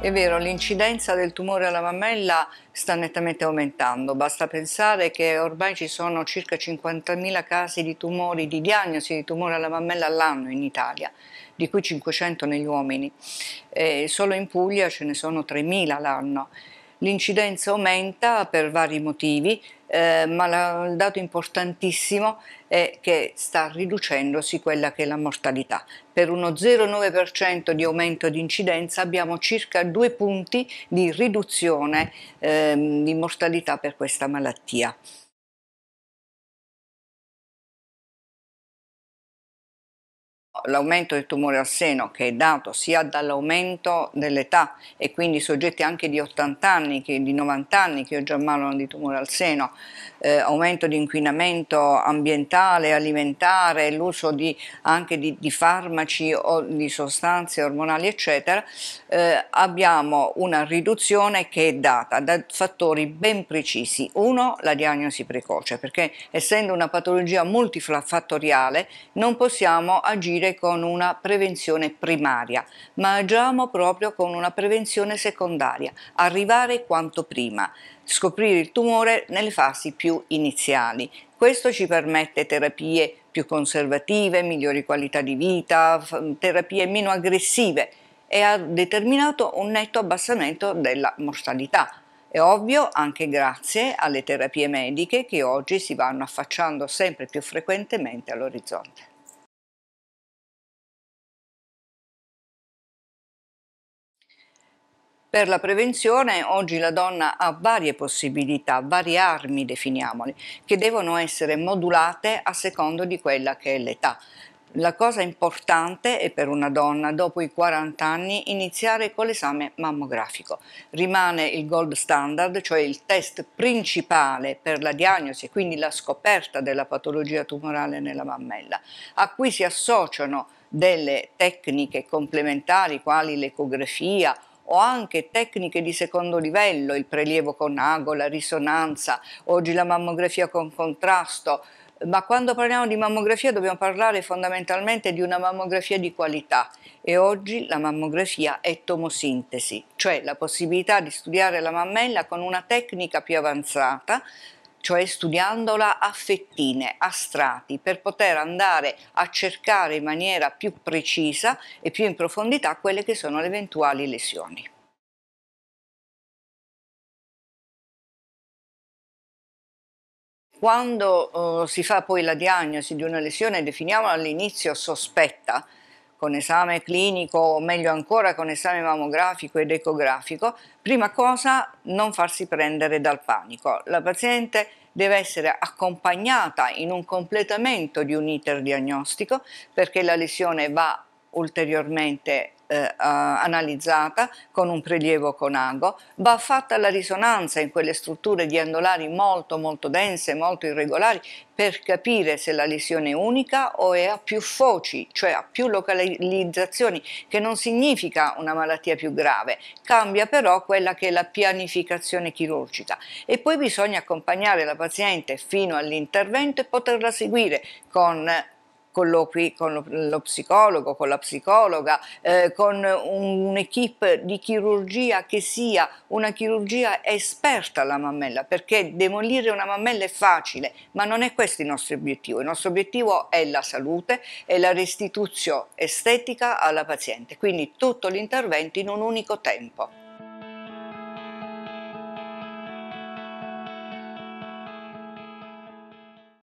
È vero, l'incidenza del tumore alla mammella sta nettamente aumentando, basta pensare che ormai ci sono circa 50.000 casi di tumori, di diagnosi di tumore alla mammella all'anno in Italia, di cui 500 negli uomini, e eh, solo in Puglia ce ne sono 3.000 l'anno L'incidenza aumenta per vari motivi, eh, ma la, il dato importantissimo è che sta riducendosi quella che è la mortalità. Per uno 0,9% di aumento di incidenza abbiamo circa due punti di riduzione eh, di mortalità per questa malattia. l'aumento del tumore al seno che è dato sia dall'aumento dell'età e quindi soggetti anche di 80 anni, che, di 90 anni che oggi ammalano di tumore al seno, eh, aumento di inquinamento ambientale, alimentare, l'uso di, anche di, di, farmaci o di sostanze ormonali eccetera, eh, abbiamo una riduzione che è data da fattori ben precisi. Uno, la diagnosi precoce, perché essendo una patologia multifattoriale non possiamo agire partire con una prevenzione primaria, ma agiamo proprio con una prevenzione secondaria, arrivare quanto prima, scoprire il tumore nelle fasi più iniziali. Questo ci permette terapie più conservative, migliori qualità di vita, terapie meno aggressive e ha determinato un netto abbassamento della mortalità. È ovvio anche grazie alle terapie mediche che oggi si vanno affacciando sempre più frequentemente all'orizzonte. Per la prevenzione oggi la donna ha varie possibilità, varie armi definiamole, che devono essere modulate a secondo di quella che è l'età. La cosa importante è per una donna dopo i 40 anni iniziare con l'esame mammografico. Rimane il gold standard, cioè il test principale per la diagnosi e quindi la scoperta della patologia tumorale nella mammella, a cui si associano delle tecniche complementari quali l'ecografia o anche tecniche di secondo livello, il prelievo con ago, la risonanza, oggi la mammografia con contrasto, ma quando parliamo di mammografia dobbiamo parlare fondamentalmente di una mammografia di qualità e oggi la mammografia è tomosintesi, cioè la possibilità di studiare la mammella con una tecnica più avanzata cioè studiandola a fettine, a strati, per poter andare a cercare in maniera più precisa e più in profondità quelle che sono le eventuali lesioni. Quando eh, si fa poi la diagnosi di una lesione, definiamola all'inizio sospetta, con esame clinico o meglio ancora con esame mammografico ed ecografico, prima cosa non farsi prendere dal panico. La paziente deve essere accompagnata in un completamento di un iter diagnostico perché la lesione va ulteriormente eh, analizzata con un prelievo con ago, va fatta la risonanza in quelle strutture ghiandolari molto molto dense, molto irregolari per capire se la lesione è unica o è a più foci, cioè a più localizzazioni, che non significa una malattia più grave, cambia però quella che è la pianificazione chirurgica e poi bisogna accompagnare la paziente fino all'intervento e poterla seguire con colloqui con lo psicologo, con la psicologa, eh, con un'equipe di chirurgia che sia una chirurgia esperta alla mammella, perché demolire una mammella è facile, ma non è questo il nostro obiettivo. Il nostro obiettivo è la salute e la restituzione estetica alla paziente, quindi tutto l'intervento in un unico tempo.